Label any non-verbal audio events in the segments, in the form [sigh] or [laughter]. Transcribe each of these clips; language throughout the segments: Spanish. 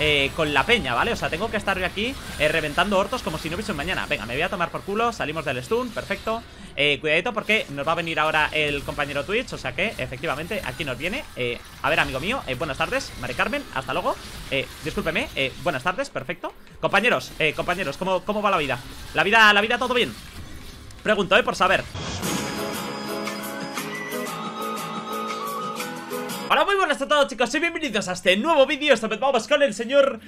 Eh, con la peña, ¿vale? O sea, tengo que estar aquí eh, reventando hortos como si no hubiese mañana Venga, me voy a tomar por culo, salimos del stun, perfecto eh, Cuidadito porque nos va a venir ahora el compañero Twitch O sea que, efectivamente, aquí nos viene eh, A ver, amigo mío, buenas tardes, Mari Carmen, hasta luego Discúlpeme, buenas tardes, perfecto Compañeros, compañeros, ¿cómo, ¿cómo va la vida? La vida, la vida, todo bien Pregunto, eh, por saber Hola, muy buenas a todos chicos y bienvenidos a este nuevo vídeo Esta vez vamos con el señor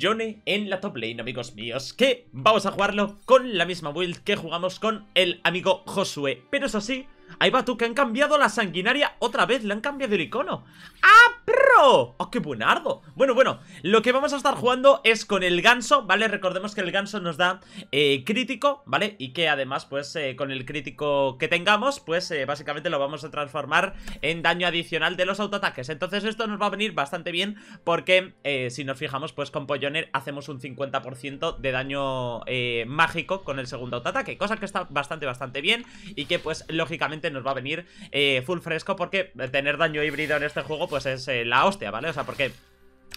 Johnny en la top lane, amigos míos Que vamos a jugarlo con la misma build que jugamos con el amigo Josué Pero eso sí, Ahí va tú, que han cambiado la sanguinaria otra vez, le han cambiado el icono ¡Ah, perro! ¡Oh, qué buenardo! Bueno, bueno, lo que vamos a estar jugando es con el ganso, ¿vale? Recordemos que el ganso nos da eh, crítico, ¿vale? Y que además, pues, eh, con el crítico que tengamos, pues, eh, básicamente lo vamos a transformar en daño adicional de los autoataques Entonces esto nos va a venir bastante bien porque, si nos fijamos, pues, con Polloner hacemos un 50% de daño mágico con el segundo autoataque Cosa que está bastante, bastante bien y que, pues, lógicamente nos va a venir eh, full fresco porque tener daño híbrido en este juego pues es eh, la hostia, ¿vale? O sea, porque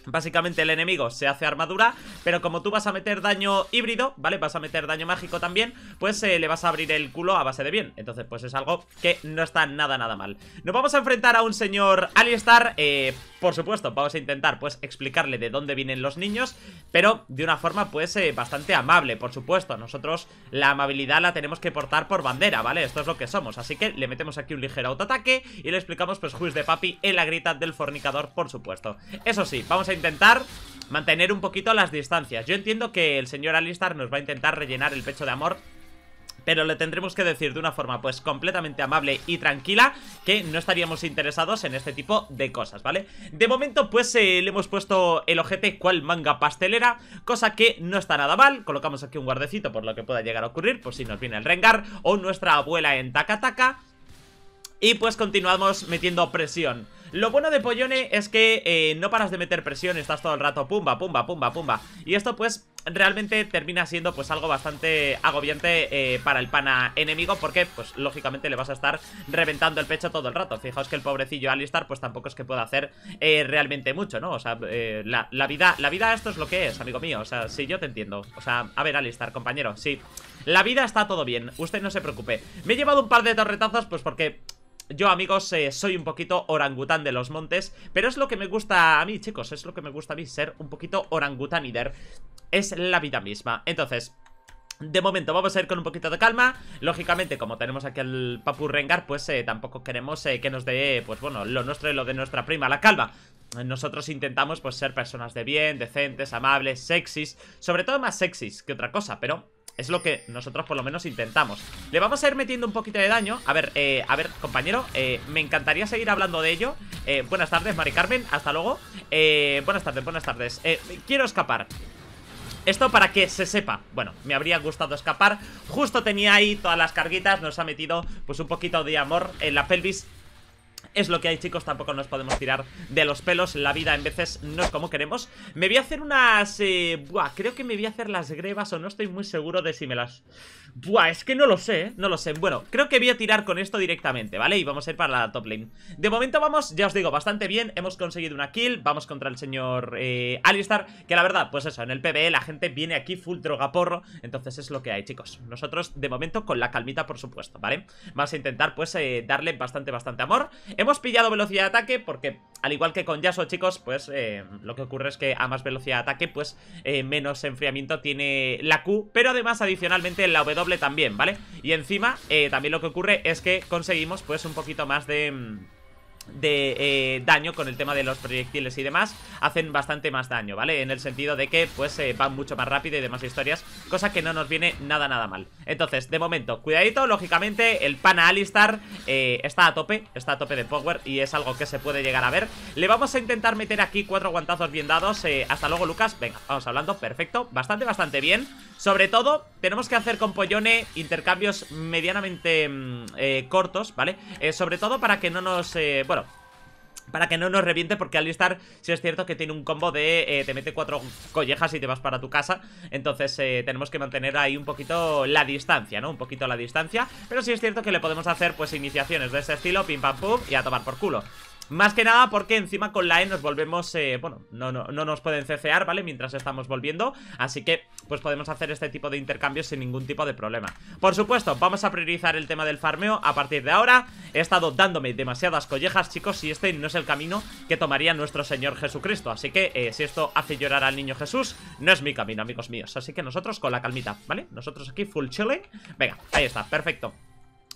Básicamente el enemigo se hace armadura Pero como tú vas a meter daño híbrido, ¿vale? Vas a meter daño mágico también Pues eh, le vas a abrir el culo a base de bien Entonces pues es algo que no está nada nada mal Nos vamos a enfrentar a un señor Alistar eh, Por supuesto, vamos a intentar pues explicarle de dónde vienen los niños Pero de una forma pues eh, bastante amable, por supuesto Nosotros la amabilidad la tenemos que portar por bandera, ¿vale? Esto es lo que somos Así que le metemos aquí un ligero autoataque Y le explicamos pues juiz de papi en la grita del fornicador, por supuesto Eso sí, vamos a intentar mantener un poquito las distancias Yo entiendo que el señor Alistar nos va a intentar rellenar el pecho de amor pero le tendremos que decir de una forma pues completamente amable y tranquila que no estaríamos interesados en este tipo de cosas, ¿vale? De momento pues eh, le hemos puesto el ojete cual manga pastelera, cosa que no está nada mal, colocamos aquí un guardecito por lo que pueda llegar a ocurrir, por si nos viene el Rengar o nuestra abuela en Takataka y pues continuamos metiendo presión lo bueno de Pollone es que eh, no paras de meter presión, estás todo el rato pumba, pumba, pumba, pumba. Y esto pues realmente termina siendo pues algo bastante agobiante eh, para el pana enemigo porque pues lógicamente le vas a estar reventando el pecho todo el rato. Fijaos que el pobrecillo Alistar pues tampoco es que pueda hacer eh, realmente mucho, ¿no? O sea, la, vida la vida esto es lo que es, amigo mío. O sea, sí, yo te entiendo. O sea, a ver Alistar, compañero, sí. La vida está todo bien, usted no se preocupe. Me he llevado un par de torretazos pues porque yo, amigos, eh, soy un poquito orangután de los montes Pero es lo que me gusta a mí, chicos Es lo que me gusta a mí, ser un poquito orangután Es la vida misma Entonces, de momento vamos a ir con un poquito de calma Lógicamente como tenemos aquí al Papu Rengar Pues eh, tampoco queremos eh, que nos dé Pues bueno, lo nuestro y lo de nuestra prima La calma nosotros intentamos pues ser personas de bien, decentes, amables, sexys Sobre todo más sexys que otra cosa, pero es lo que nosotros por lo menos intentamos Le vamos a ir metiendo un poquito de daño A ver, eh, a ver, compañero eh, Me encantaría seguir hablando de ello eh, Buenas tardes, Mari Carmen, hasta luego Buenas tardes, buenas tardes Quiero escapar esto para que se sepa Bueno, me habría gustado escapar Justo tenía ahí todas las carguitas Nos ha metido pues un poquito de amor en la pelvis es lo que hay chicos, tampoco nos podemos tirar de los pelos La vida en veces no es como queremos Me voy a hacer unas... Eh, creo que me voy a hacer las grebas o no estoy muy seguro de si me las... Buah, es que no lo sé, eh, no lo sé Bueno, creo que voy a tirar con esto directamente, ¿vale? Y vamos a ir para la top lane De momento vamos, ya os digo, bastante bien Hemos conseguido una kill, vamos contra el señor eh, Alistar Que la verdad, pues eso, en el PvE la gente viene aquí full drogaporro Entonces es lo que hay, chicos Nosotros, de momento, con la calmita, por supuesto, ¿vale? Vamos a intentar, pues, eh, darle bastante, bastante amor Hemos pillado velocidad de ataque porque, al igual que con Yasuo, chicos Pues lo que ocurre es que a más velocidad de ataque, pues menos enfriamiento tiene la Q Pero además, adicionalmente, la W también, ¿vale? Y encima, eh, también lo que ocurre es que conseguimos pues un poquito más de... Mm, de eh, daño con el tema de los proyectiles y demás hacen bastante más daño, ¿vale? En el sentido de que pues eh, van mucho más rápido y demás historias, cosa que no nos viene nada nada mal. Entonces, de momento, cuidadito, lógicamente el pana Alistar eh, está a tope, está a tope de power y es algo que se puede llegar a ver. Le vamos a intentar meter aquí cuatro guantazos bien dados, hasta luego Lucas, venga, vamos hablando, perfecto, bastante bastante bien. Sobre todo, tenemos que hacer con Pollone intercambios medianamente mm, cortos, ¿vale? sobre todo para que no nos... bueno, para que no nos reviente, porque Alistar Si es cierto que tiene un combo de eh, te mete cuatro collejas y te vas para tu casa. Entonces eh, tenemos que mantener ahí un poquito la distancia, ¿no? Un poquito la distancia. Pero sí es cierto que le podemos hacer pues iniciaciones de ese estilo, pim pam pum, y a tomar por culo. Más que nada porque encima con la E nos volvemos, eh, bueno, no, no, no, nos pueden cecear, ¿vale? Mientras estamos volviendo, así que pues podemos hacer este tipo de intercambios sin ningún tipo de problema Por supuesto, vamos a priorizar el tema del farmeo a partir de ahora He estado dándome demasiadas collejas, chicos, y este no es el camino que tomaría nuestro Señor Jesucristo Así que eh, si esto hace llorar al niño Jesús, no es mi camino, amigos míos Así que nosotros con la calmita, ¿vale? Nosotros aquí full chilling Venga, ahí está, perfecto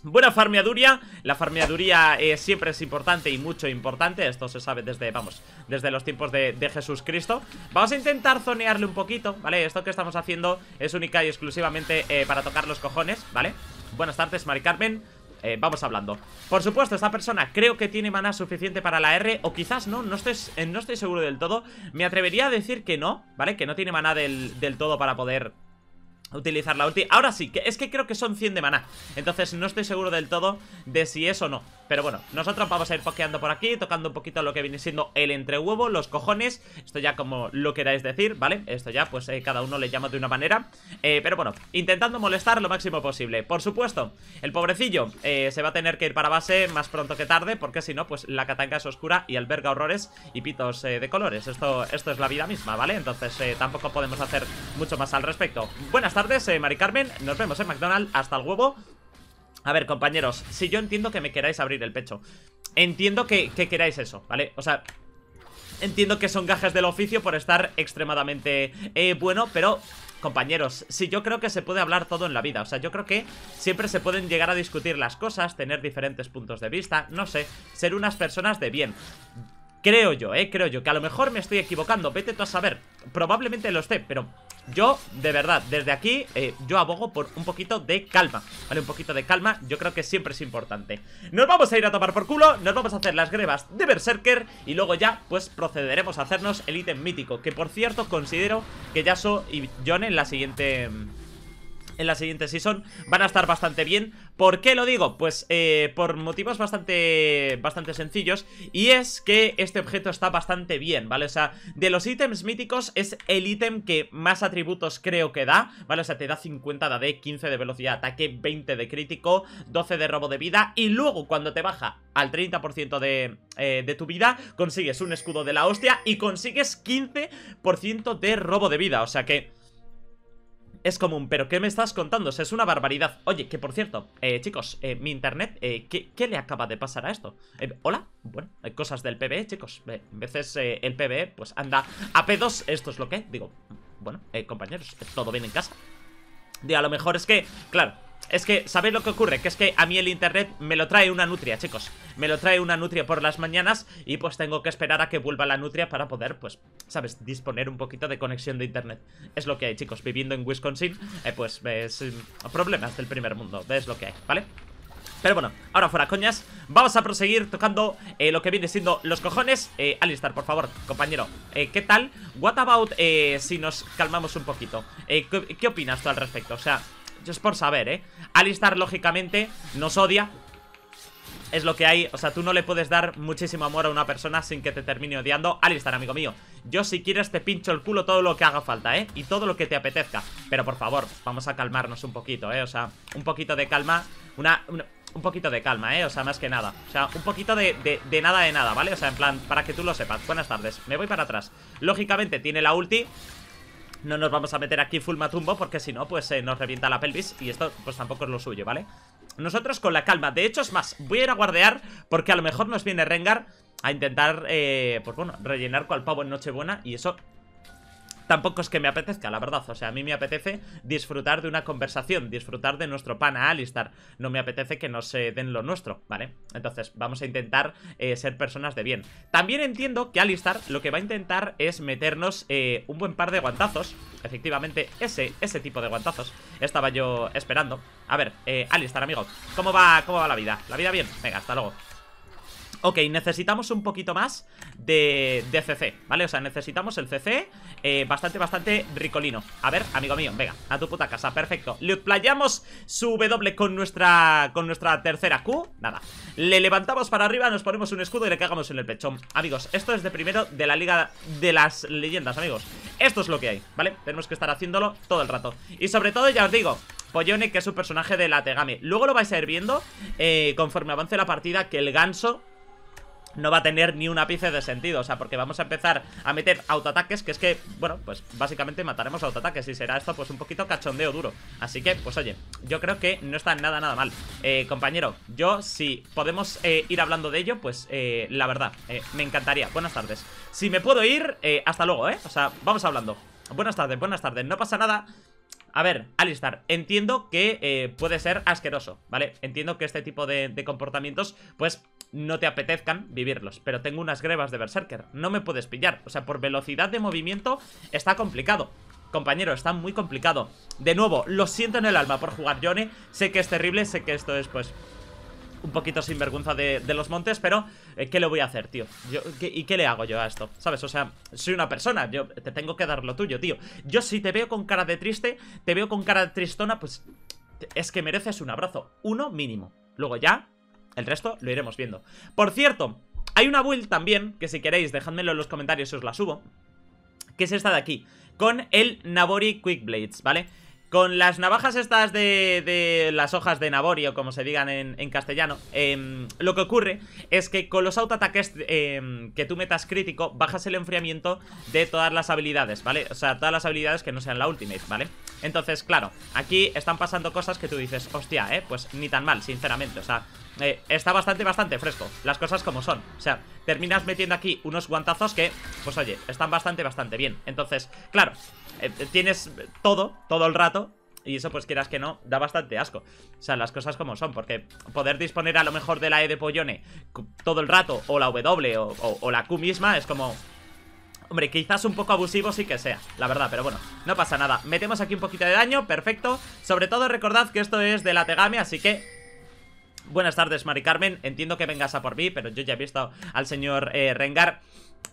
Buena farmeaduría, la farmeaduría eh, siempre es importante y mucho importante Esto se sabe desde, vamos, desde los tiempos de, Jesús Cristo Vamos a intentar zonearle un poquito, ¿vale? Esto que estamos haciendo es única y exclusivamente eh, para tocar los cojones, ¿vale? Buenas tardes, Mari Carmen eh, vamos hablando Por supuesto, esta persona creo que tiene maná suficiente para la R O quizás no, no estoy, no estoy seguro del todo Me atrevería a decir que no, ¿vale? Que no tiene maná del, del todo para poder utilizar la ulti Ahora sí, que es que creo que son 100 de maná Entonces no estoy seguro del todo de si es o no Pero bueno, nosotros vamos a ir pokeando por aquí Tocando un poquito lo que viene siendo el entrehuevo Los cojones, esto ya como lo queráis decir, ¿vale? Esto ya pues eh, cada uno le llama de una manera eh, Pero bueno, intentando molestar lo máximo posible Por supuesto, el pobrecillo eh, se va a tener que ir para base más pronto que tarde Porque si no, pues la catanga es oscura y alberga horrores y pitos de colores esto, esto es la vida misma, ¿vale? Entonces tampoco podemos hacer mucho más al respecto Buenas hasta tardes, eh, Mari Carmen. Nos vemos en McDonald's. Hasta el huevo. A ver, compañeros, si yo entiendo que me queráis abrir el pecho. Entiendo que, que queráis eso, ¿vale? O sea, entiendo que son gajes del oficio por estar extremadamente eh, bueno, pero compañeros, si yo creo que se puede hablar todo en la vida, o sea, yo creo que siempre se pueden llegar a discutir las cosas, tener diferentes puntos de vista, no sé, ser unas personas de bien. Creo yo, eh, creo yo Que a lo mejor me estoy equivocando, vete tú a saber Probablemente lo esté, pero yo, de verdad, desde aquí eh, Yo abogo por un poquito de calma Vale, un poquito de calma, yo creo que siempre es importante Nos vamos a ir a tomar por culo Nos vamos a hacer las grebas de Berserker Y luego ya, pues procederemos a hacernos el ítem mítico Que por cierto, considero que Yasuo y John en la siguiente... Mm, en la siguiente season van a estar bastante bien. ¿Por qué lo digo? Pues eh, por motivos bastante, bastante sencillos y es que este objeto está bastante bien, ¿vale? O sea, de los ítems míticos es el ítem que más atributos creo que da, ¿vale? O sea, te da 50 de AD, 15 de velocidad de ataque, 20 de crítico, 12 de robo de vida y luego cuando te baja al 30% de, eh, de tu vida consigues un escudo de la hostia y consigues 15% de robo de vida, o sea que es común, pero ¿qué me estás contando? es una barbaridad. Oye, que por cierto, eh, chicos, eh, mi internet, eh, ¿qué, le acaba de pasar a esto? Eh, ¿Hola? Bueno, hay cosas del PBE, chicos. a veces eh, el PBE, pues anda a P2, esto es lo que digo. Bueno, compañeros, todo bien en casa. Y a lo mejor es que, claro, es que, ¿sabéis lo que ocurre? Que es que a mí el internet me lo trae una nutria, chicos Me lo trae una nutria por las mañanas Y pues tengo que esperar a que vuelva la nutria para poder, pues, ¿sabes? Disponer un poquito de conexión de internet Es lo que hay, chicos, viviendo en Wisconsin eh, Pues, es, eh, problemas del primer mundo Es lo que hay, ¿vale? Pero bueno, ahora fuera coñas Vamos a proseguir tocando eh, lo que viene siendo los cojones Alistar, por favor, compañero ¿Qué tal? What about si nos calmamos un poquito? ¿Qué opinas tú al respecto? O sea, yo es por saber, ¿eh? Alistar, lógicamente, nos odia es lo que hay, o sea, tú no le puedes dar muchísimo amor a una persona sin que te termine odiando Alistar, amigo mío, yo si quieres te pincho el culo todo lo que haga falta, ¿eh? Y todo lo que te apetezca, pero por favor, vamos a calmarnos un poquito, ¿eh? O sea, un poquito de calma, una... un poquito de calma, ¿eh? O sea, más que nada O sea, un poquito de, de, nada de nada, ¿vale? O sea, en plan, para que tú lo sepas Buenas tardes, me voy para atrás Lógicamente tiene la ulti no nos vamos a meter aquí full matumbo porque si no, pues eh, nos revienta la pelvis Y esto, pues tampoco es lo suyo, ¿vale? Nosotros con la calma, de hecho es más, voy a ir a guardear Porque a lo mejor nos viene Rengar a intentar, eh, pues bueno, rellenar cual pavo en Nochebuena Y eso tampoco es que me apetezca, la verdad. O sea, a mí me apetece disfrutar de una conversación, disfrutar de nuestro pan a Alistar. No me apetece que nos eh, den lo nuestro, ¿vale? Entonces, vamos a intentar eh, ser personas de bien. También entiendo que Alistar lo que va a intentar es meternos eh, un buen par de guantazos. Efectivamente, ese, ese tipo de guantazos estaba yo esperando. A ver, Alistar, amigo, ¿cómo va, ¿cómo va la vida? ¿La vida bien? Venga, hasta luego. Ok, necesitamos un poquito más de, de CC, ¿vale? O sea, necesitamos el CC eh, bastante, bastante ricolino A ver, amigo mío, venga, a tu puta casa, perfecto Le playamos su W con nuestra, con nuestra tercera Q Nada, le levantamos para arriba, nos ponemos un escudo y le cagamos en el pechón Amigos, esto es de primero de la liga de las leyendas, amigos Esto es lo que hay, ¿vale? Tenemos que estar haciéndolo todo el rato Y sobre todo, ya os digo, Poyone, que es un personaje de la Tegame. Luego lo vais a ir viendo eh, conforme avance la partida, que el ganso no va a tener ni un ápice de sentido, o sea, porque vamos a empezar a meter autoataques, que es que, bueno, pues básicamente mataremos autoataques y será esto pues un poquito cachondeo duro. Así que, pues oye, yo creo que no está nada, nada mal. Eh, compañero, yo si podemos eh, ir hablando de ello, pues eh, la verdad, eh, me encantaría. Buenas tardes. Si me puedo ir, eh, hasta luego, ¿eh? O sea, vamos hablando. Buenas tardes, buenas tardes, no pasa nada a ver, Alistar, entiendo que eh, puede ser asqueroso, ¿vale? Entiendo que este tipo de, comportamientos, pues, no te apetezcan vivirlos Pero tengo unas grebas de Berserker, no me puedes pillar O sea, por velocidad de movimiento está complicado Compañero, está muy complicado De nuevo, lo siento en el alma por jugar Johnny Sé que es terrible, sé que esto es pues un poquito sinvergüenza de, de los montes, pero eh, ¿qué le voy a hacer, tío? ¿Y qué le hago yo a esto? ¿Sabes? O sea, soy una persona, yo te tengo que dar lo tuyo, tío. Yo si te veo con cara de triste, te veo con cara de tristona, pues es que mereces un abrazo, uno mínimo. Luego ya, el resto lo iremos viendo. Por cierto, hay una build también, que si queréis, dejádmelo en los comentarios y os la subo, que es esta de aquí, con el Nabori Quick Blades, ¿vale? vale con las navajas estas de, de, las hojas de naborio, como se digan en, castellano, em, lo que ocurre es que con los autoataques em, que tú metas crítico, bajas el enfriamiento de todas las habilidades, ¿vale? O sea, todas las habilidades que no sean la ultimate, ¿vale? Entonces, claro, aquí están pasando cosas que tú dices, hostia, ¿eh? Pues ni tan mal, sinceramente, o sea... Eh, está bastante, bastante fresco Las cosas como son O sea, terminas metiendo aquí unos guantazos que, pues oye, están bastante, bastante bien Entonces, claro, eh, eh, tienes todo, todo el rato y eso, pues quieras que no, da bastante asco. O sea, las cosas como son, porque poder disponer a lo mejor de la E de Pollone todo el rato, o la W, o, la Q misma, es como... Hombre, quizás un poco abusivo sí que sea, la verdad, pero bueno, no pasa nada. Metemos aquí un poquito de daño, perfecto. Sobre todo recordad que esto es de la Tegame, así que... Buenas tardes, Mari Carmen. Entiendo que vengas a por mí, pero yo ya he visto al señor eh, Rengar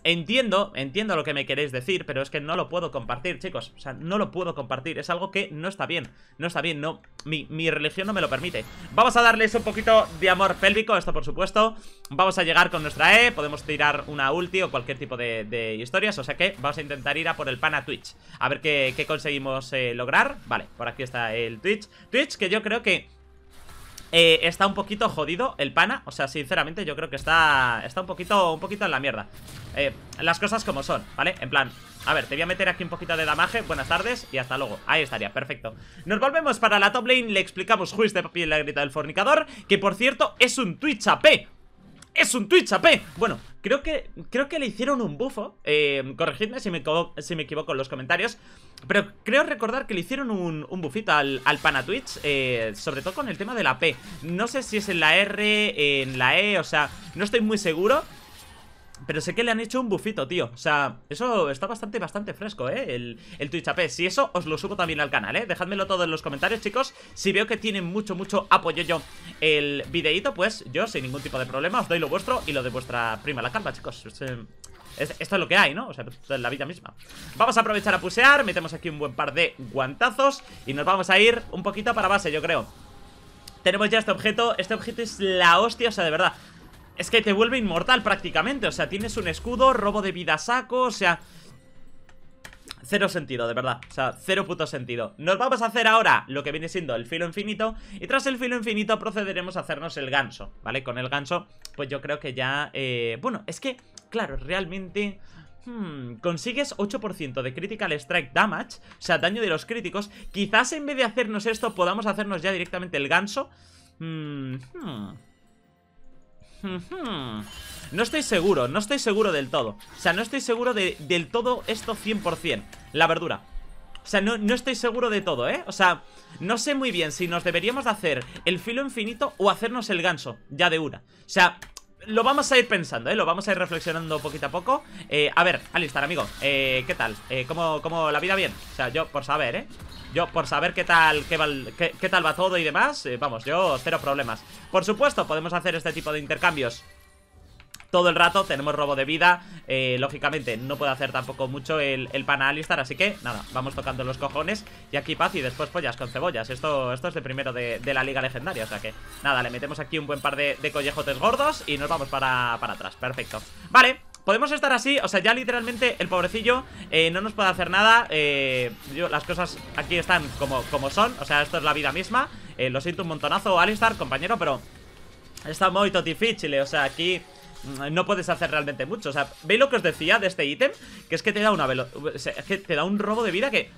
Entiendo, entiendo lo que me queréis decir, pero es que no lo puedo compartir, chicos. O sea, no lo puedo compartir. Es algo que no está bien. No está bien, no. Mi, religión no me lo permite. Vamos a darles un poquito de amor pélvico, esto por supuesto. Vamos a llegar con nuestra E. Podemos tirar una ulti o cualquier tipo de, historias. O sea que vamos a intentar ir a por el pan a Twitch. A ver qué, conseguimos eh, lograr. Vale, por aquí está el Twitch. Twitch, que yo creo que eh, está un poquito jodido el pana O sea, sinceramente yo creo que está Está un poquito, un poquito en la mierda eh, Las cosas como son, ¿vale? En plan, a ver, te voy a meter aquí un poquito de damaje Buenas tardes y hasta luego, ahí estaría, perfecto Nos volvemos para la top lane, le explicamos Juiz de Papi la grita del fornicador Que por cierto, es un Twitch AP es un Twitch AP. Bueno, creo que, creo que le hicieron un bufo. Eh, corregidme si me, si me equivoco en los comentarios. Pero creo recordar que le hicieron un, bufito al, al pana Twitch. Eh, sobre todo con el tema de la P. No sé si es en la R, en la E, o sea, no estoy muy seguro. Pero sé que le han hecho un bufito, tío O sea, eso está bastante, bastante fresco, ¿eh? El, el Twitch AP Si eso, os lo subo también al canal, ¿eh? Dejádmelo todo en los comentarios, chicos Si veo que tienen mucho, mucho apoyo yo el videíto Pues yo, sin ningún tipo de problema, os doy lo vuestro y lo de vuestra prima la calva, chicos eh, esto es lo que hay, ¿no? O sea, es la vida misma Vamos a aprovechar a pusear Metemos aquí un buen par de guantazos Y nos vamos a ir un poquito para base, yo creo Tenemos ya este objeto Este objeto es la hostia, o sea, de verdad es que te vuelve inmortal prácticamente O sea, tienes un escudo, robo de vida saco O sea... Cero sentido, de verdad, o sea, cero puto sentido Nos vamos a hacer ahora lo que viene siendo el filo infinito Y tras el filo infinito procederemos a hacernos el ganso, ¿vale? Con el ganso, pues yo creo que ya... Eh, bueno, es que, claro, realmente... Hmm, consigues 8% de Critical Strike Damage, o sea, daño de los críticos Quizás en vez de hacernos esto podamos hacernos ya directamente el ganso hmm, hmm. No estoy seguro, no estoy seguro del todo O sea, no estoy seguro de, del todo esto 100% La verdura O sea, no, no, estoy seguro de todo, ¿eh? O sea, no sé muy bien si nos deberíamos de hacer el filo infinito o hacernos el ganso Ya de una O sea, lo vamos a ir pensando, ¿eh? Lo vamos a ir reflexionando poquito a poco eh, A ver, Alistar, amigo, eh, ¿qué tal? Eh, ¿cómo, ¿cómo, la vida bien? O sea, yo por saber, ¿eh? Yo por saber qué tal, qué, qué tal va todo y demás eh, Vamos, yo cero problemas Por supuesto, podemos hacer este tipo de intercambios todo el rato, tenemos robo de vida eh, Lógicamente no puede hacer tampoco mucho el, el pana Alistar, así que nada, vamos tocando los cojones Y aquí paz y después pollas con cebollas Esto, esto es el primero de, la liga legendaria, o sea que nada, le metemos aquí un buen par de, collejotes gordos Y nos vamos para, atrás, perfecto Vale, Podemos estar así, o sea, ya literalmente el pobrecillo eh, no nos puede hacer nada eh, Las cosas aquí están como, como son, o sea, esto es la vida misma Lo siento un montonazo, Alistar, compañero, pero está muy difícil o sea, aquí no puedes hacer realmente mucho. O sea, ¿veis lo que os decía de este ítem? Que es que te da una te da un robo de vida que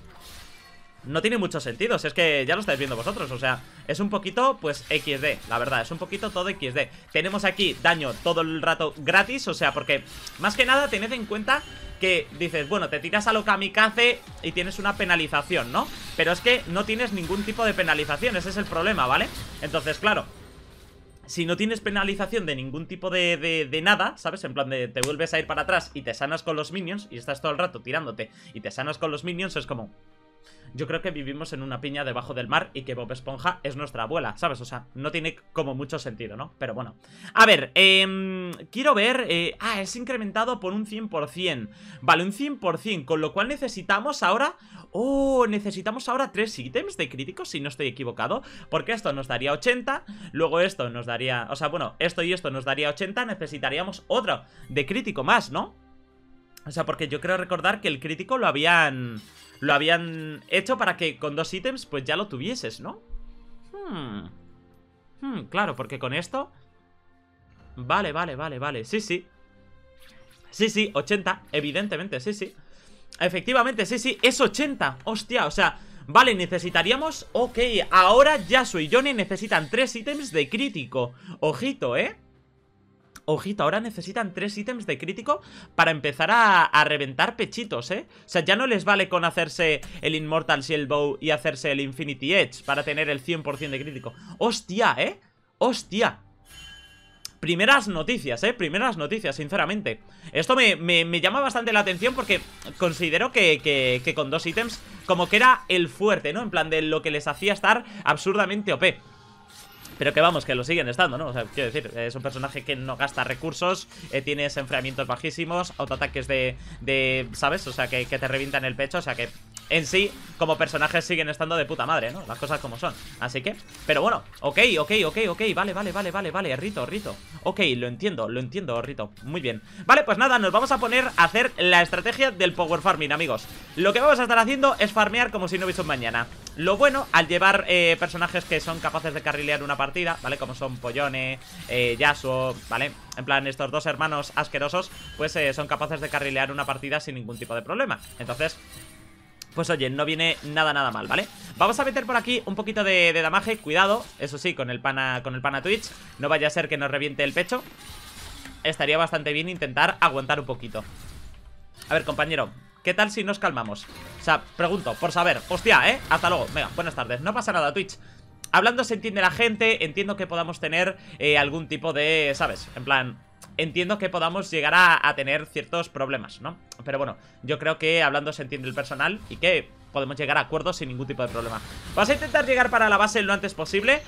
no tiene mucho sentido, es que ya lo estáis viendo vosotros O sea, es un poquito, pues, XD La verdad, es un poquito todo XD Tenemos aquí daño todo el rato gratis O sea, porque, más que nada, tened en cuenta Que dices, bueno, te tiras a lo kamikaze Y tienes una penalización, ¿no? Pero es que no tienes ningún tipo de penalización Ese es el problema, ¿vale? Entonces, claro, si no tienes penalización de ningún tipo de, de, nada, ¿sabes? En plan de te vuelves a ir para atrás y te sanas con los minions y estás todo el rato tirándote y te sanas con los minions, es como... Yo creo que vivimos en una piña debajo del mar y que Bob Esponja es nuestra abuela, ¿sabes? O sea, no tiene como mucho sentido, ¿no? Pero bueno. A ver, eh, quiero ver... Eh, ah, es incrementado por un 100%. Vale, un 100%, con lo cual necesitamos ahora Oh, necesitamos ahora tres ítems de crítico, Si no estoy equivocado Porque esto nos daría 80 Luego esto nos daría... O sea, bueno, esto y esto nos daría 80 Necesitaríamos otro de crítico más, ¿no? O sea, porque yo creo recordar que el crítico lo habían... Lo habían hecho para que con dos ítems pues ya lo tuvieses, ¿no? Hmm, hmm claro, porque con esto... Vale, vale, vale, vale. Sí, sí. Sí, sí, 80, evidentemente, sí, sí. Efectivamente, sí, sí, es 80 Hostia, o sea, vale, necesitaríamos Ok, ahora Yasuo y Johnny necesitan tres ítems de crítico Ojito, ¿eh? Ojito, ahora necesitan tres ítems de crítico para empezar a, reventar pechitos, ¿eh? O sea, ya no les vale con hacerse el Immortal el Bow y hacerse el Infinity Edge para tener el 100% de crítico. ¡Hostia, eh! ¡Hostia! primeras noticias, ¿eh? Primeras noticias, sinceramente. Esto me, llama bastante la atención porque considero que, con dos ítems como que era el fuerte, ¿no? En plan de lo que les hacía estar absurdamente OP. Pero que vamos, que lo siguen estando, ¿no? O sea, quiero decir, es un personaje que no gasta recursos, eh, tienes enfriamientos bajísimos, autoataques de, de, ¿sabes? O sea, que, que te en el pecho, o sea que en sí, como personajes siguen estando de puta madre, ¿no? Las cosas como son. Así que, pero bueno, ok, ok, ok, ok, vale, vale, vale, vale, vale, Rito, Rito. Ok, lo entiendo, lo entiendo, Rito. Muy bien. Vale, pues nada, nos vamos a poner a hacer la estrategia del power farming, amigos. Lo que vamos a estar haciendo es farmear como si no hubiese un mañana. Lo bueno, al llevar eh, personajes que son capaces de carrilear una partida, ¿vale? Como son Pollone, eh, Yasuo, ¿vale? En plan, estos dos hermanos asquerosos, pues eh, son capaces de carrilear una partida sin ningún tipo de problema. Entonces, pues oye, no viene nada nada mal, ¿vale? Vamos a meter por aquí un poquito de, de damaje Cuidado, eso sí, con el pana con el pana Twitch No vaya a ser que nos reviente el pecho Estaría bastante bien intentar aguantar un poquito A ver, compañero ¿Qué tal si nos calmamos? O sea, pregunto, por saber Hostia, ¿eh? Hasta luego Venga, buenas tardes No pasa nada, Twitch Hablando se entiende la gente Entiendo que podamos tener eh, algún tipo de... ¿Sabes? En plan entiendo que podamos llegar a, tener ciertos problemas, ¿no? Pero bueno, yo creo que hablando se entiende el personal y que podemos llegar a acuerdos sin ningún tipo de problema. Vamos a intentar llegar para la base lo antes posible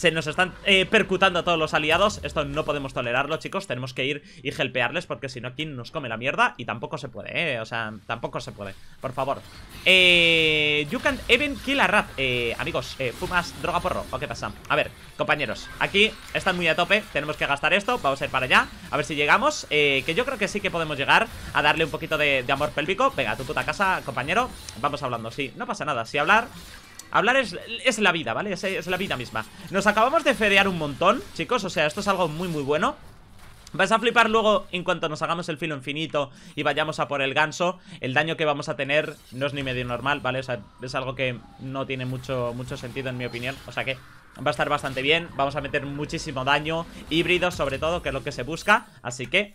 se nos están eh, percutando a todos los aliados Esto no podemos tolerarlo, chicos Tenemos que ir y helpearles porque si no aquí nos come la mierda Y tampoco se puede, eh, o sea, tampoco se puede Por favor eh, You can't even kill a rat eh, Amigos, eh, fumas droga porro, ¿o qué pasa? A ver, compañeros, aquí están muy a tope Tenemos que gastar esto, vamos a ir para allá A ver si llegamos, eh, que yo creo que sí que podemos llegar A darle un poquito de, amor pélvico Venga, tu puta casa, compañero Vamos hablando, sí, no pasa nada, si hablar Hablar es, la vida, ¿vale? Es, la vida misma Nos acabamos de fedear un montón, chicos O sea, esto es algo muy muy bueno Vas a flipar luego en cuanto nos hagamos el filo infinito y vayamos a por el ganso. El daño que vamos a tener no es ni medio normal, ¿vale? O sea, es algo que no tiene mucho, mucho sentido en mi opinión. O sea que va a estar bastante bien. Vamos a meter muchísimo daño. Híbridos sobre todo, que es lo que se busca. Así que...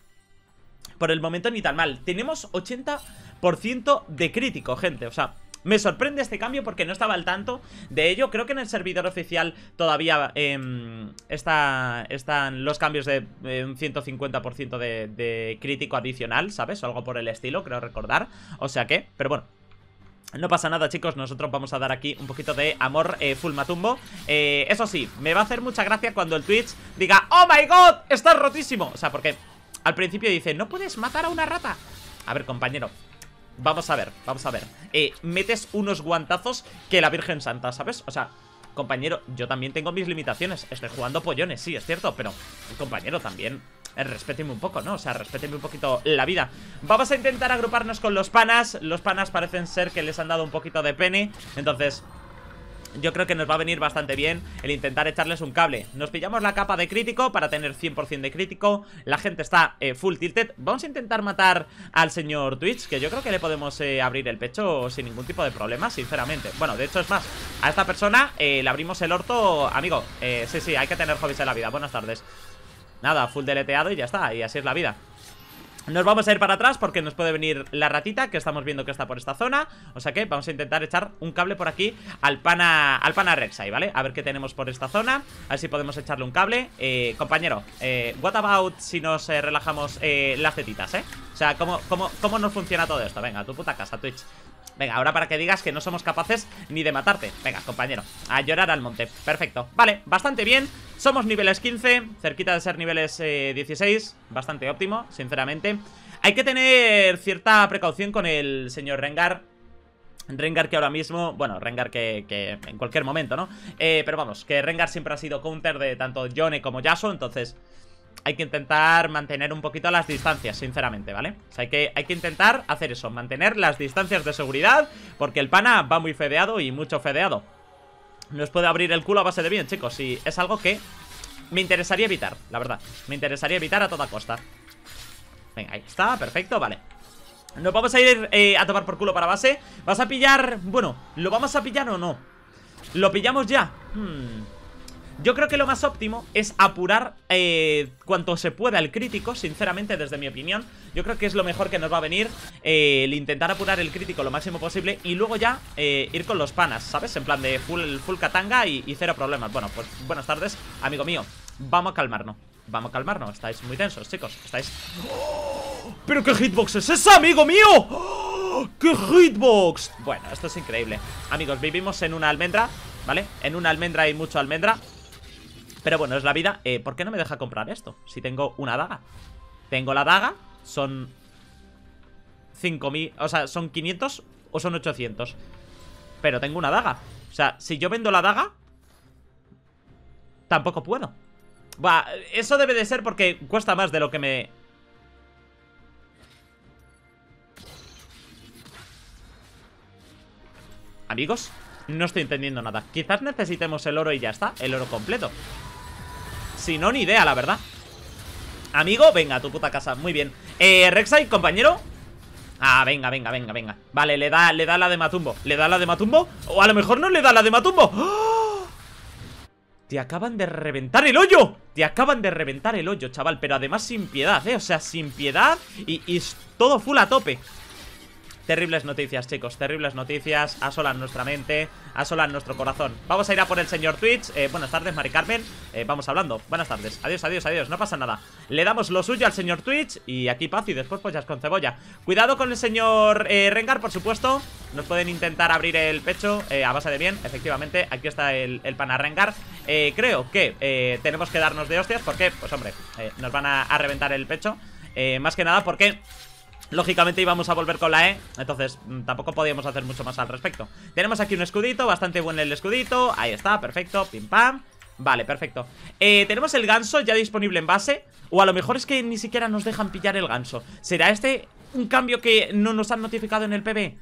Por el momento ni tan mal. Tenemos 80% de crítico, gente. O sea, me sorprende este cambio porque no estaba al tanto de ello. Creo que en el servidor oficial todavía em, están los cambios de eh, un 150% de, crítico adicional, ¿sabes? O algo por el estilo, creo recordar. O sea que, pero bueno, no pasa nada chicos, nosotros vamos a dar aquí un poquito de amor eh, full matumbo eh, Eso sí, me va a hacer mucha gracia cuando el Twitch diga ¡Oh my god! ¡Estás rotísimo! O sea, porque al principio dice, ¿no puedes matar a una rata? A ver compañero, Vamos a ver, vamos a ver eh, Metes unos guantazos que la Virgen Santa, ¿sabes? O sea, compañero, yo también tengo mis limitaciones Estoy jugando pollones, sí, es cierto Pero, compañero, también eh, respéteme un poco, ¿no? O sea, respéteme un poquito la vida Vamos a intentar agruparnos con los panas Los panas parecen ser que les han dado un poquito de penny Entonces, yo creo que nos va a venir bastante bien el intentar echarles un cable Nos pillamos la capa de crítico para tener 100% de crítico La gente está eh, full tilted Vamos a intentar matar al señor Twitch Que yo creo que le podemos eh, abrir el pecho sin ningún tipo de problema, sinceramente Bueno, de hecho es más, a esta persona eh, le abrimos el orto Amigo, sí, sí, hay que tener hobbies en la vida Buenas tardes Nada, full deleteado y ya está, y así es la vida nos vamos a ir para atrás porque nos puede venir la ratita Que estamos viendo que está por esta zona O sea que vamos a intentar echar un cable por aquí Al pana, al pana ¿vale? A ver qué tenemos por esta zona A ver si podemos echarle un cable eh, Compañero, eh, what about si nos eh, relajamos eh, las tetitas, eh? O sea, ¿cómo, cómo, ¿cómo nos funciona todo esto? Venga, tu puta casa, Twitch Venga, ahora para que digas que no somos capaces ni de matarte Venga, compañero, a llorar al monte Perfecto, vale, bastante bien Somos niveles 15, cerquita de ser niveles 16 eh, Bastante óptimo, sinceramente Hay que tener cierta precaución con el señor Rengar Rengar que ahora mismo, bueno, Rengar que, en cualquier momento, ¿no? Eh, pero vamos, que Rengar siempre ha sido counter de tanto Johnny como Yasuo, entonces hay que intentar mantener un poquito las distancias, sinceramente, ¿vale? O sea, hay que, hay que intentar hacer eso, mantener las distancias de seguridad, porque el pana va muy fedeado y mucho fedeado. Nos puede abrir el culo a base de bien, chicos, y es algo que me interesaría evitar, la verdad. Me interesaría evitar a toda costa. Venga, ahí está, perfecto, vale. Nos vamos a ir eh, a tomar por culo para base Vas a pillar... Bueno, ¿lo vamos a pillar o no? ¿Lo pillamos ya? Hmm... Yo creo que lo más óptimo es apurar eh, cuanto se pueda el crítico, sinceramente, desde mi opinión. Yo creo que es lo mejor que nos va a venir eh, el intentar apurar el crítico lo máximo posible y luego ya eh, ir con los panas, ¿sabes? En plan de full, katanga y, cero problemas. Bueno, pues buenas tardes, amigo mío. Vamos a calmarnos. Vamos a calmarnos. Estáis muy tensos, chicos. Estáis... [gasps] ¿Pero qué hitbox es esa, amigo mío? [gasps] ¡Qué hitbox! Bueno, esto es increíble. Amigos, vivimos en una almendra, ¿vale? En una almendra hay mucho almendra. Pero bueno, es la vida. Eh, ¿Por qué no me deja comprar esto? Si tengo una daga. Tengo la daga. Son 5.000... O sea, son 500 o son 800. Pero tengo una daga. O sea, si yo vendo la daga... Tampoco puedo. Va, eso debe de ser porque cuesta más de lo que me... Amigos, no estoy entendiendo nada. Quizás necesitemos el oro y ya está, el oro completo. Si no, ni idea, la verdad Amigo, venga, a tu puta casa, muy bien Eh, Rek'Sai, compañero Ah, venga, venga, venga, venga Vale, le da, le da la de Matumbo ¿Le da la de Matumbo? O a lo mejor no le da la de Matumbo ¡Oh! Te acaban de reventar el hoyo Te acaban de reventar el hoyo, chaval Pero además sin piedad, eh, o sea, sin piedad Y, y todo full a tope Terribles noticias, chicos, terribles noticias Asolan nuestra mente, asolan nuestro corazón Vamos a ir a por el señor Twitch eh, Buenas tardes, Mari Carmen, eh, vamos hablando Buenas tardes, adiós, adiós, adiós, no pasa nada Le damos lo suyo al señor Twitch Y aquí paz y después pollas pues, con cebolla Cuidado con el señor eh, Rengar, por supuesto Nos pueden intentar abrir el pecho A base de bien, efectivamente Aquí está el, el pana Rengar Creo que tenemos que darnos de hostias Porque, pues hombre, nos van a reventar el pecho Más que nada porque Lógicamente íbamos a volver con la E Entonces mm, tampoco podíamos hacer mucho más al respecto Tenemos aquí un escudito, bastante bueno el escudito Ahí está, perfecto, pim pam Vale, perfecto eh, Tenemos el ganso ya disponible en base O a lo mejor es que ni siquiera nos dejan pillar el ganso ¿Será este un cambio que no nos han notificado en el PB?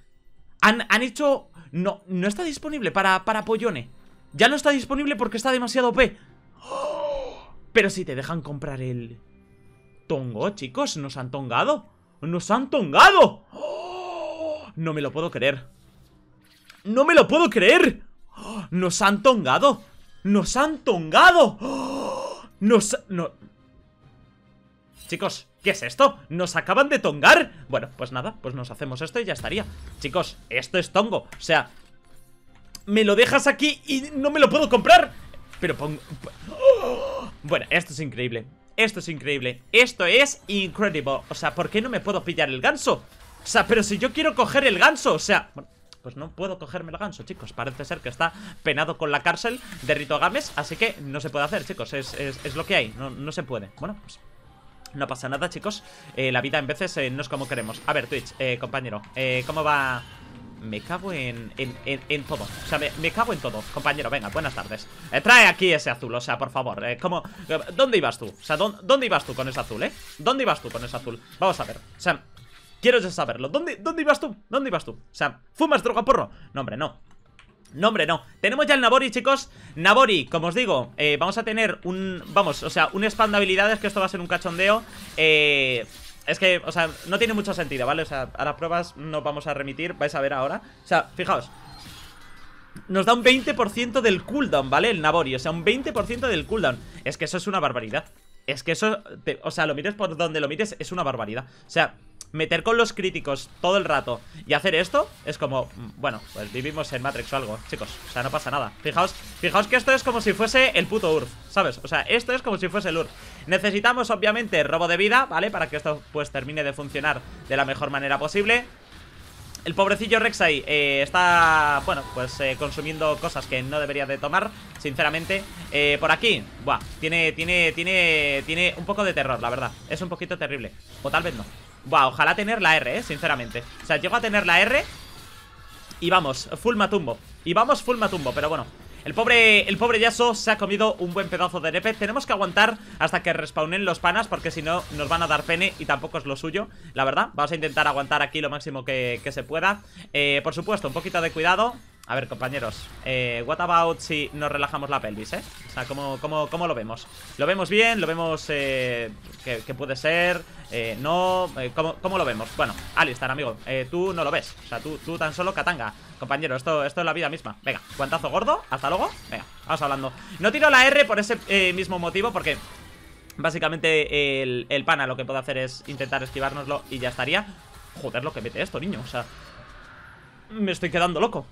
Han, hecho... No, no está disponible para, para Pollone Ya no está disponible porque está demasiado p Pero si te dejan comprar el... Tongo, chicos, nos han tongado ¡Nos han tongado! ¡Oh! No me lo puedo creer ¡No me lo puedo creer! ¡Nos han tongado! ¡Nos han tongado! ¡Oh! ¡Nos... No... Chicos, ¿qué es esto? ¿Nos acaban de tongar? Bueno, pues nada, pues nos hacemos esto y ya estaría Chicos, esto es tongo O sea, me lo dejas aquí y no me lo puedo comprar Pero pongo... ¡Oh! Bueno, esto es increíble esto es increíble, esto es incredible O sea, ¿por qué no me puedo pillar el ganso? O sea, pero si yo quiero coger el ganso, o sea... pues no puedo cogerme el ganso, chicos Parece ser que está penado con la cárcel de Rito Games Así que no se puede hacer, chicos Es, lo que hay, no, se puede Bueno, pues no pasa nada, chicos eh, La vida en veces eh, no es como queremos A ver, Twitch, eh, compañero ¿Cómo va...? Me cago en, en, todo O sea, me, cago en todo Compañero, venga, buenas tardes eh, Trae aquí ese azul, o sea, por favor eh, eh, ¿Dónde ibas tú? O sea, ¿dónde, ibas tú con ese azul, eh? ¿Dónde ibas tú con ese azul? Vamos a ver, o sea Quiero ya saberlo ¿Dónde, ¿Dónde ibas tú? ¿Dónde ibas tú? O sea, ¿fumas droga porro? No, hombre, no no, hombre, no. Tenemos ya el Nabori, chicos. Nabori, como os digo, vamos a tener un... Vamos, o sea, un spam de habilidades, que esto va a ser un cachondeo. Eh, es que, o sea, no tiene mucho sentido, ¿vale? O sea, a las pruebas no vamos a remitir, vais a ver ahora O sea, fijaos Nos da un 20% del cooldown, ¿vale? El Naborio, o sea, un 20% del cooldown Es que eso es una barbaridad es que eso, o sea, lo mires por donde lo mires, es una barbaridad. O sea, meter con los críticos todo el rato y hacer esto es como, mm, bueno, pues vivimos en Matrix o algo, chicos, o sea, no pasa nada. Fijaos, fijaos que esto es como si fuese el puto URF, ¿sabes? O sea, esto es como si fuese el URF. Necesitamos obviamente robo de vida, ¿vale? Para que esto pues termine de funcionar de la mejor manera posible. El pobrecillo Rex ahí eh, está, bueno, pues eh, consumiendo cosas que no debería de tomar, sinceramente. Eh, por aquí, buah, tiene, tiene, tiene, tiene un poco de terror, la verdad. Es un poquito terrible. O tal vez no. Buah, ojalá tener la R, eh, sinceramente. O sea, llego a tener la R y vamos, full matumbo. Y vamos full matumbo, pero bueno, el pobre, el pobre se ha comido un buen pedazo de nepe Tenemos que aguantar hasta que respawnen los panas Porque si no nos van a dar pene y tampoco es lo suyo La verdad, vamos a intentar aguantar aquí lo máximo que, se pueda eh, Por supuesto, un poquito de cuidado a ver, compañeros eh, What about si nos relajamos la pelvis, eh? O sea, ¿cómo, lo vemos? ¿Lo vemos bien? ¿Lo vemos eh, que, puede ser? Eh, ¿No? Eh, ¿cómo, lo vemos? Bueno, Alistar, amigo Tú no lo ves O sea, tú, tan solo Katanga Compañero, esto, esto es la vida misma Venga, guantazo gordo Hasta luego Venga, vamos hablando No tiro la R por ese mismo motivo Porque básicamente el, el pana lo que puede hacer es intentar esquivárnoslo Y ya estaría Joder, lo que mete esto, niño O sea, me estoy quedando loco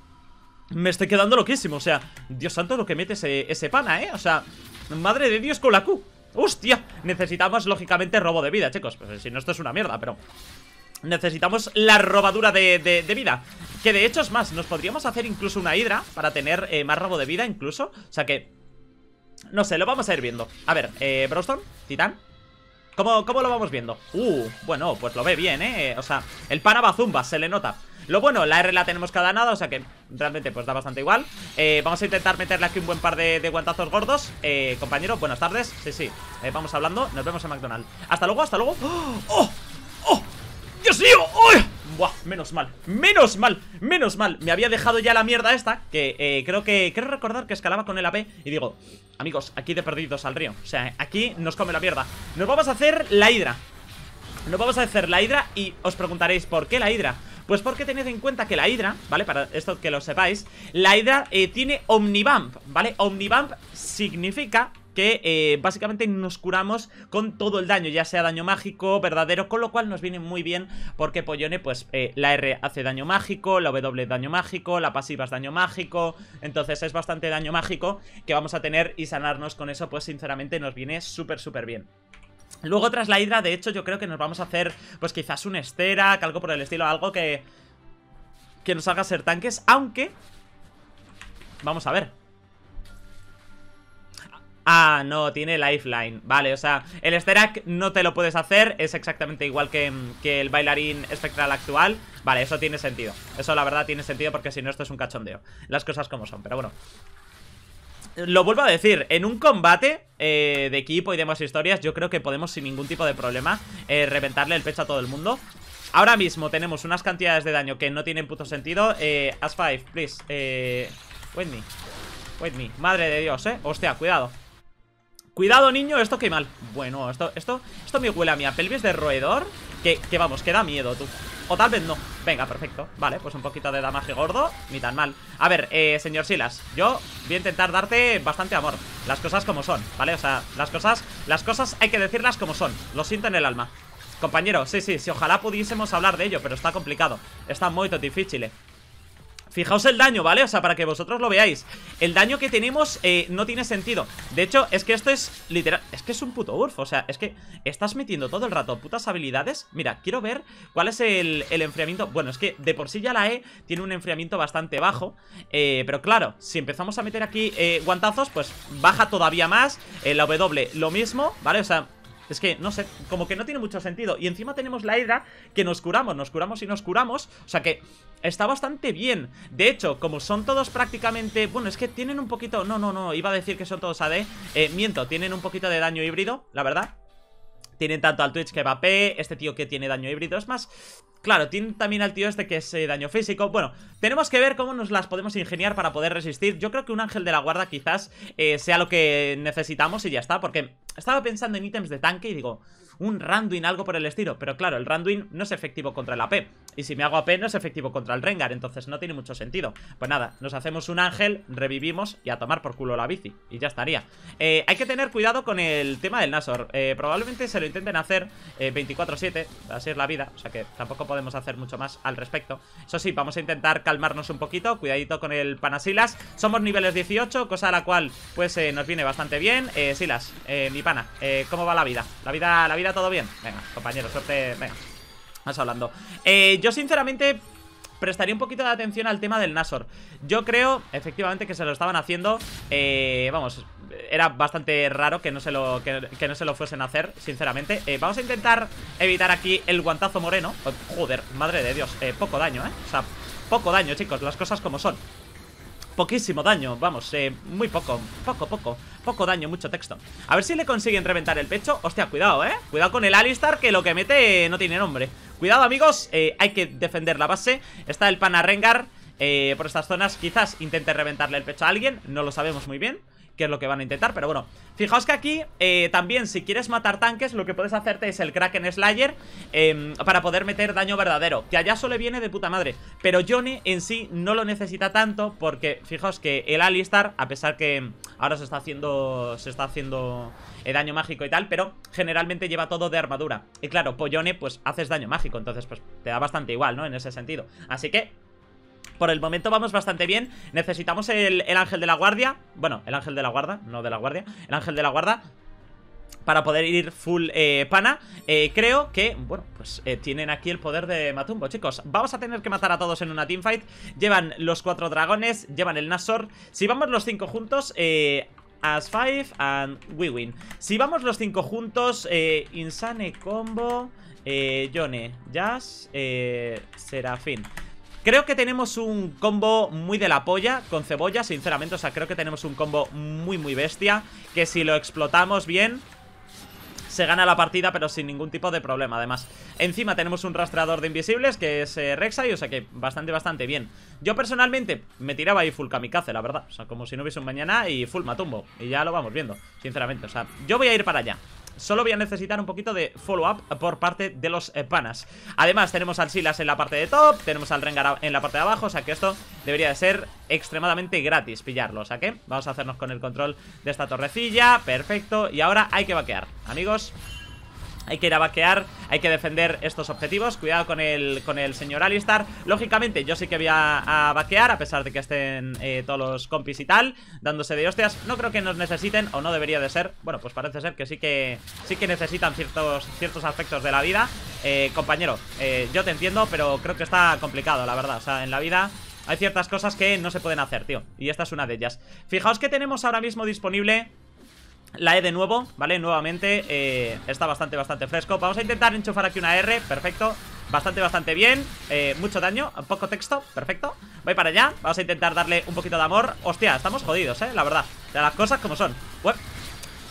me estoy quedando loquísimo, o sea Dios santo lo que mete ese, pana, eh O sea, madre de Dios con la Q ¡Hostia! Necesitamos, lógicamente, robo de vida, chicos pues, Si no, esto es una mierda, pero... Necesitamos la robadura de, vida Que de hecho es más, nos podríamos hacer incluso una hidra Para tener eh, más robo de vida incluso O sea que... No sé, lo vamos a ir viendo A ver, eh, Titán ¿Cómo, ¿Cómo, lo vamos viendo? Uh, bueno, pues lo ve bien, ¿eh? O sea, el pana zumba, se le nota Lo bueno, la R la tenemos cada nada, o sea que realmente pues da bastante igual eh, Vamos a intentar meterle aquí un buen par de, guantazos gordos eh, Compañero, buenas tardes Sí, sí, eh, vamos hablando, nos vemos en McDonald's Hasta luego, hasta luego ¡Oh! ¡Oh! ¡Dios mío! ¡Oh! menos mal, menos mal, menos mal Me había dejado ya la mierda esta Que eh, creo que, recordar que escalaba con el AP Y digo, amigos, aquí de perdidos al río O sea, aquí nos come la mierda Nos vamos a hacer la hidra Nos vamos a hacer la hidra y os preguntaréis ¿Por qué la hidra? Pues porque tened en cuenta que la hidra, ¿vale? Para esto que lo sepáis La hidra eh, tiene Omnivamp, ¿vale? Omnivamp significa que eh, básicamente nos curamos con todo el daño, ya sea daño mágico, verdadero, con lo cual nos viene muy bien porque Pollone, pues eh, la R hace daño mágico, la W daño mágico, la pasiva es daño mágico, entonces es bastante daño mágico que vamos a tener y sanarnos con eso, pues sinceramente nos viene súper, súper bien. Luego tras la hidra, de hecho, yo creo que nos vamos a hacer, pues quizás un estera, algo por el estilo, algo que... Que nos haga ser tanques, aunque... Vamos a ver Ah, no, tiene lifeline Vale, o sea, el Sterak no te lo puedes hacer Es exactamente igual que, mm, que, el bailarín espectral actual Vale, eso tiene sentido Eso la verdad tiene sentido porque si no esto es un cachondeo Las cosas como son, pero bueno lo vuelvo a decir, en un combate eh, de equipo y demás historias Yo creo que podemos sin ningún tipo de problema eh, Reventarle el pecho a todo el mundo Ahora mismo tenemos unas cantidades de daño que no tienen puto sentido eh, As 5, please eh, Wait me, wait me, madre de Dios, eh Hostia, cuidado Cuidado, niño, esto que mal Bueno, esto, esto, esto me huele a mí pelvis de roedor que, que vamos, que da miedo, tú O tal vez no Venga, perfecto Vale, pues un poquito de damaje gordo Ni tan mal A ver, eh, señor Silas Yo voy a intentar darte bastante amor Las cosas como son, ¿vale? O sea, las cosas Las cosas hay que decirlas como son Lo siento en el alma Compañero, sí, sí, sí, ojalá pudiésemos hablar de ello Pero está complicado Está muy difícil eh. Fijaos el daño, ¿vale? O sea, para que vosotros lo veáis El daño que tenemos eh, no tiene sentido De hecho, es que esto es literal Es que es un puto urf, o sea, es que Estás metiendo todo el rato putas habilidades Mira, quiero ver cuál es el, el enfriamiento Bueno, es que de por sí ya la E Tiene un enfriamiento bastante bajo eh, Pero claro, si empezamos a meter aquí eh, guantazos Pues baja todavía más La W lo mismo, ¿vale? O sea, es que, no sé, como que no tiene mucho sentido. Y encima tenemos la Hydra que nos curamos, nos curamos y nos curamos. O sea que está bastante bien. De hecho, como son todos prácticamente... Bueno, es que tienen un poquito... No, no, no, iba a decir que son todos AD. Eh, miento, tienen un poquito de daño híbrido, la verdad. Tienen tanto al Twitch que P, este tío que tiene daño híbrido, es más... Claro, tiene también al tío este que es eh, daño físico Bueno, tenemos que ver cómo nos las podemos ingeniar para poder resistir Yo creo que un ángel de la guarda quizás eh, sea lo que necesitamos y ya está Porque estaba pensando en ítems de tanque y digo un Randuin, algo por el estilo. Pero claro, el Randuin no es efectivo contra el AP. Y si me hago AP, no es efectivo contra el Rengar. Entonces no tiene mucho sentido. Pues nada, nos hacemos un ángel, revivimos y a tomar por culo la bici. Y ya estaría. Eh, hay que tener cuidado con el tema del Nasor. Eh, probablemente se lo intenten hacer 24-7. Eh, Así es la vida. O sea que tampoco podemos hacer mucho más al respecto. Eso sí, vamos a intentar calmarnos un poquito. Cuidadito con el Panasilas. Somos niveles 18, cosa a la cual pues nos viene bastante bien. Silas, mi pana, ¿cómo va la vida? La vida, la vida todo bien Venga, compañero, suerte, venga Vamos hablando eh, Yo sinceramente prestaría un poquito de atención al tema del Nasor Yo creo, efectivamente, que se lo estaban haciendo eh, Vamos, era bastante raro que no se lo, no se lo fuesen a hacer, sinceramente eh, Vamos a intentar evitar aquí el guantazo moreno oh, Joder, madre de Dios, poco daño, ¿eh? O sea, poco daño, chicos, las cosas como son Poquísimo daño, vamos, eh, muy poco Poco, poco, poco daño, mucho texto A ver si le consiguen reventar el pecho Hostia, cuidado, eh, cuidado con el Alistar Que lo que mete no tiene nombre Cuidado amigos, eh, hay que defender la base Está el pana eh, por estas zonas Quizás intente reventarle el pecho a alguien No lo sabemos muy bien es lo que van a intentar Pero bueno, fijaos que aquí eh, también si quieres matar tanques Lo que puedes hacerte es el Kraken Slayer em, Para poder meter daño verdadero Que allá solo viene de puta madre Pero Johnny en sí no lo necesita tanto Porque fijaos que el Alistar A pesar que em, ahora se está haciendo Se está haciendo eh, daño mágico y tal Pero generalmente lleva todo de armadura Y claro, Pollone pues haces daño mágico Entonces pues te da bastante igual, ¿no? En ese sentido Así que por el momento vamos bastante bien Necesitamos el, ángel de la guardia Bueno, el ángel de la guarda, no de la guardia El ángel de la guarda para poder ir full eh, pana eh, Creo que, bueno, pues eh, tienen aquí el poder de Matumbo, chicos Vamos a tener que matar a todos en una teamfight Llevan los cuatro dragones, llevan el Nasor Si vamos los cinco juntos, as five and we win Si vamos los cinco juntos, Insane Combo, Yone, Jazz, Serafín Creo que tenemos un combo muy de la polla con cebolla, sinceramente. O sea, creo que tenemos un combo muy, muy bestia. Que si lo explotamos bien, se gana la partida pero sin ningún tipo de problema además Encima tenemos un rastreador de invisibles que es eh, y o sea que bastante bastante bien Yo personalmente me tiraba ahí full kamikaze la verdad, o sea como si no hubiese un mañana y full matumbo Y ya lo vamos viendo, sinceramente, o sea yo voy a ir para allá Solo voy a necesitar un poquito de follow-up por parte de los eh, panas Además tenemos al Silas en la parte de top Tenemos al Rengar en la parte de abajo O sea que esto debería de ser extremadamente gratis pillarlo O sea que vamos a hacernos con el control de esta torrecilla Perfecto Y ahora hay que vaquear Amigos hay que ir a vaquear, hay que defender estos objetivos Cuidado con el, con el señor Alistar Lógicamente, yo sí que voy a, vaquear A pesar de que estén eh, todos los compis y tal Dándose de hostias No creo que nos necesiten, o no debería de ser Bueno, pues parece ser que sí que sí que necesitan ciertos, ciertos aspectos de la vida eh, Compañero, eh, yo te entiendo Pero creo que está complicado, la verdad O sea, en la vida hay ciertas cosas que no se pueden hacer, tío Y esta es una de ellas Fijaos que tenemos ahora mismo disponible la E de nuevo, ¿vale? Nuevamente eh, está bastante, bastante fresco Vamos a intentar enchufar aquí una R, perfecto Bastante, bastante bien eh, Mucho daño, poco texto, perfecto Voy para allá, vamos a intentar darle un poquito de amor Hostia, estamos jodidos, ¿eh? La verdad De las cosas como son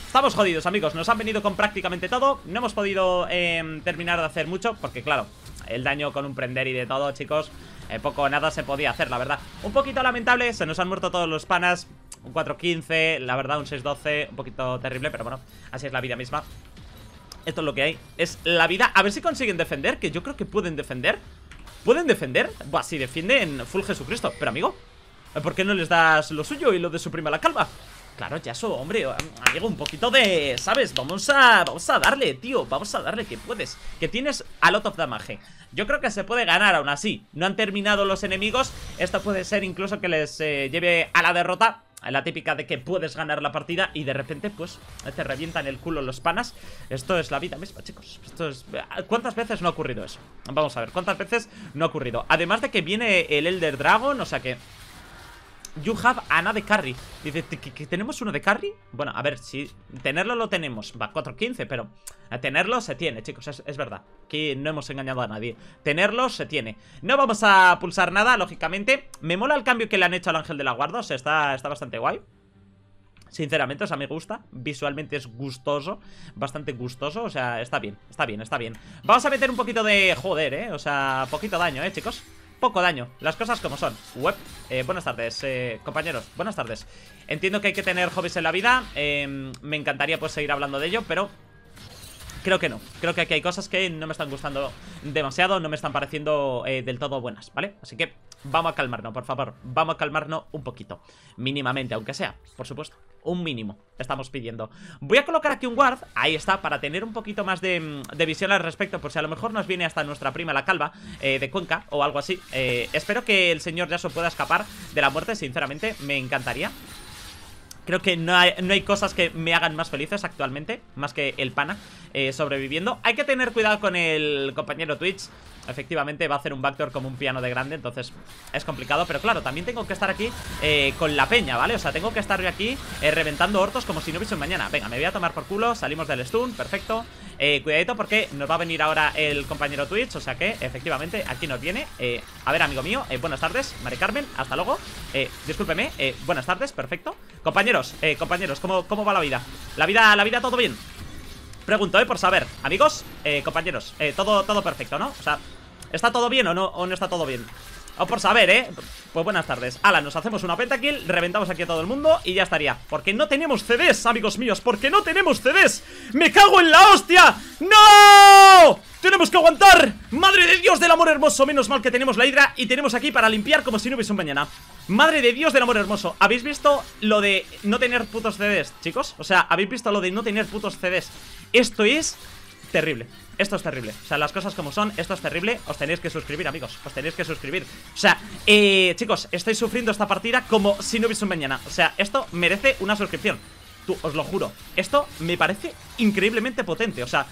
Estamos jodidos, amigos Nos han venido con prácticamente todo No hemos podido em, terminar de hacer mucho Porque, claro, el daño con un prender y de todo, chicos eh, poco o nada se podía hacer, la verdad Un poquito lamentable, se nos han muerto todos los panas un 4-15, la verdad un 6-12 Un poquito terrible, pero bueno, así es la vida misma Esto es lo que hay Es la vida, a ver si consiguen defender Que yo creo que pueden defender ¿Pueden defender? Buah, si defienden full Jesucristo Pero amigo, ¿por qué no les das lo suyo y lo de su prima la calva? Claro, ya eso, hombre, amigo, un poquito de... ¿Sabes? Vamos a... Vamos a darle, tío Vamos a darle, que puedes Que tienes a lot of damage Yo creo que se puede ganar aún así No han terminado los enemigos Esto puede ser incluso que les eh, lleve a la derrota la típica de que puedes ganar la partida y de repente, pues, te revientan el culo los panas. Esto es la vida misma, chicos. Esto es... ¿Cuántas veces no ha ocurrido eso? Vamos a ver, ¿cuántas veces no ha ocurrido? Además de que viene el Elder Dragon, o sea que... You have Ana de carry. Dice, ¿que tenemos uno de carry? Bueno, a ver, si tenerlo lo tenemos. Va, 4.15, pero eh, tenerlo se tiene, chicos. Es, verdad. Que no hemos engañado a nadie. Tenerlo se tiene. No vamos a pulsar nada, lógicamente. Me mola el cambio que le han hecho al ángel de la guarda. O sea, está, está bastante guay. Sinceramente, o sea, me gusta Visualmente es gustoso Bastante gustoso, o sea, está bien Está bien, está bien Vamos a meter un poquito de... Joder, eh O sea, poquito daño, eh, chicos poco daño. Las cosas como son. Web. Eh, buenas tardes, eh, compañeros. Buenas tardes. Entiendo que hay que tener hobbies en la vida. Em, me encantaría pues seguir hablando de ello, pero... Creo que no, creo que aquí hay cosas que no me están gustando demasiado, no me están pareciendo eh, del todo buenas, ¿vale? Así que Vamos a calmarnos, por favor. Vamos a calmarnos un poquito. Mínimamente, aunque sea, por supuesto. Un mínimo estamos pidiendo. Voy a colocar aquí un guard. Ahí está, para tener un poquito más de, mm, visión al respecto. Por si a lo mejor nos viene hasta nuestra prima la calva eh, de Cuenca o algo así. Eh, espero que el señor se pueda escapar de la muerte, sinceramente. Me encantaría. Creo que no hay, cosas que me hagan más felices actualmente, más que el pana eh, sobreviviendo. Hay que tener cuidado con el compañero Twitch. Efectivamente va a hacer un backdoor como un piano de grande, entonces es complicado. Pero claro, también tengo que estar aquí eh, con la peña, ¿vale? O sea, tengo que estar aquí eh, reventando hortos como si no hubiese mañana. Venga, me voy a tomar por culo, salimos del stun, perfecto. Eh, cuidadito porque nos va a venir ahora el compañero Twitch O sea que, efectivamente, aquí nos viene eh, A ver, amigo mío, eh, buenas tardes Mari Carmen, hasta luego eh, Discúlpeme, buenas tardes, perfecto Compañeros, compañeros, ¿cómo, ¿cómo va la vida? La vida, la vida, todo bien Pregunto, eh, por saber Amigos, compañeros, todo, todo perfecto, ¿no? O sea, ¿está todo bien o no, o no está todo bien? O por saber, ¿eh? Pues buenas tardes hala nos hacemos una pentakill, reventamos aquí a todo el mundo Y ya estaría Porque no tenemos CDs, amigos míos Porque no tenemos CDs ¡Me cago en la hostia! ¡No! ¡Tenemos que aguantar! ¡Madre de Dios del amor hermoso! Menos mal que tenemos la hidra y tenemos aquí para limpiar como si no hubiese un mañana ¡Madre de Dios del amor hermoso! ¿Habéis visto lo de no tener putos CDs, chicos? O sea, ¿habéis visto lo de no tener putos CDs? Esto es terrible. Esto es terrible. O sea, las cosas como son, esto es terrible. Os tenéis que suscribir, amigos. Os tenéis que suscribir. O sea, eh, chicos, estoy sufriendo esta partida como si no hubiese un mañana. O sea, esto merece una suscripción. Tú, os lo juro. Esto me parece increíblemente potente. O sea,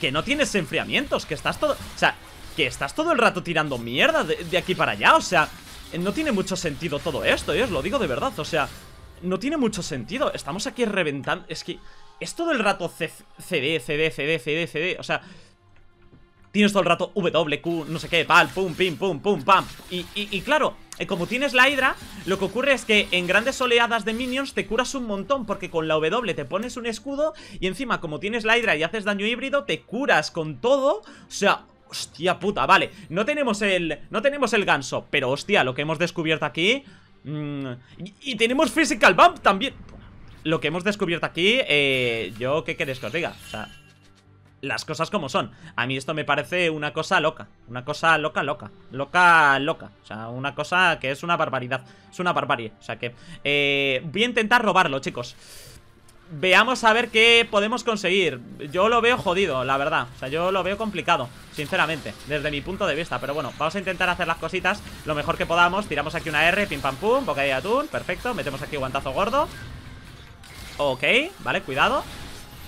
que no tienes enfriamientos, que estás todo... O sea, que estás todo el rato tirando mierda de, aquí para allá. O sea, no tiene mucho sentido todo esto, ¿eh? Os lo digo de verdad. O sea, no tiene mucho sentido. Estamos aquí reventando... Es que es todo el rato CD, CD, CD, CD, CD, o sea... Tienes todo el rato W, Q, no sé qué, pal, pum, pim, pum, pum, pam Y, claro, eh, como tienes la hidra Lo que ocurre es que en grandes oleadas de minions Te curas un montón porque con la W Te pones un escudo y encima como tienes la hidra Y haces daño híbrido, te curas con todo O sea, Hostia puta, vale, no tenemos el No tenemos el ganso, pero hostia, lo que hemos descubierto aquí mm, y, tenemos physical bump también lo que hemos descubierto aquí, eh, yo qué queréis que os diga, o sea, las cosas como son. A mí esto me parece una cosa loca, una cosa loca, loca, loca, loca, o sea, una cosa que es una barbaridad, es una barbarie, o sea que eh, voy a intentar robarlo, chicos. Veamos a ver qué podemos conseguir Yo lo veo jodido, la verdad O sea, yo lo veo complicado, sinceramente Desde mi punto de vista, pero bueno, vamos a intentar hacer las cositas Lo mejor que podamos, tiramos aquí una R Pim pam pum, boca de atún, perfecto Metemos aquí guantazo gordo Ok, vale, cuidado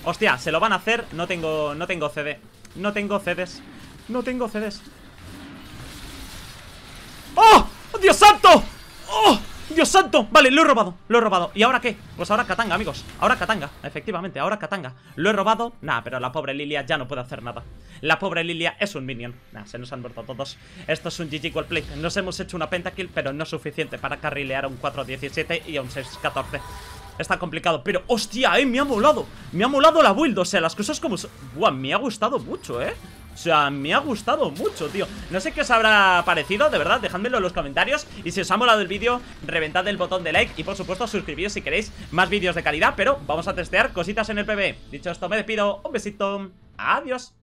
Hostia, se lo van a hacer No tengo, no tengo CD No tengo CDs No tengo CDs ¡Oh! ¡Dios santo! ¡Oh! ¡Dios santo! Vale, lo he robado, lo he robado ¿Y ahora qué? Pues ahora Katanga, amigos Ahora Katanga, efectivamente, ahora Katanga Lo he robado Nah, pero la pobre Lilia ya no puede hacer nada La pobre Lilia es un minion Nah, se nos han muerto todos Esto es un GG Play Nos hemos hecho una pentakill Pero no suficiente para carrilear a un 4-17 y a un 6-14 Está complicado, pero hostia, eh, me ha molado Me ha molado la build, o sea, las cosas como Buah, me ha gustado mucho, eh o sea, me ha gustado mucho, tío No sé qué os habrá parecido, de verdad, Dejadmelo en los comentarios Y si os ha molado el vídeo, reventad el botón de like Y por supuesto, suscribíos si queréis más vídeos de calidad Pero vamos a testear cositas en el PB Dicho esto, me despido, un besito, adiós